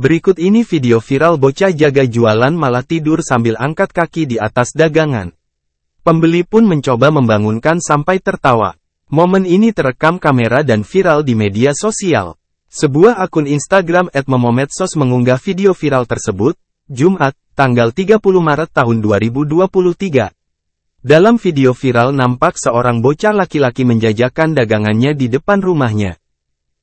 Berikut ini video viral bocah jaga jualan malah tidur sambil angkat kaki di atas dagangan. Pembeli pun mencoba membangunkan sampai tertawa. Momen ini terekam kamera dan viral di media sosial. Sebuah akun Instagram @momometsos mengunggah video viral tersebut, Jumat, tanggal 30 Maret tahun 2023. Dalam video viral nampak seorang bocah laki-laki menjajakan dagangannya di depan rumahnya.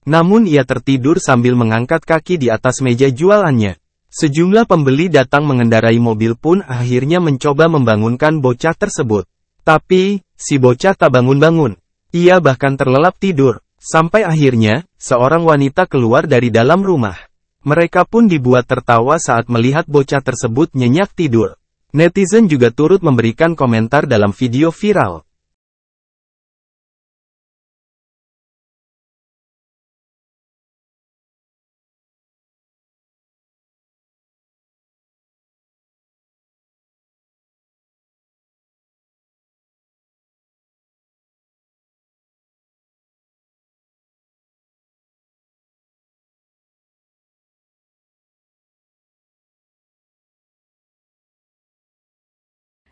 Namun ia tertidur sambil mengangkat kaki di atas meja jualannya. Sejumlah pembeli datang mengendarai mobil pun akhirnya mencoba membangunkan bocah tersebut. Tapi, si bocah tak bangun-bangun. Ia bahkan terlelap tidur. Sampai akhirnya, seorang wanita keluar dari dalam rumah. Mereka pun dibuat tertawa saat melihat bocah tersebut nyenyak tidur. Netizen juga turut memberikan komentar dalam video viral.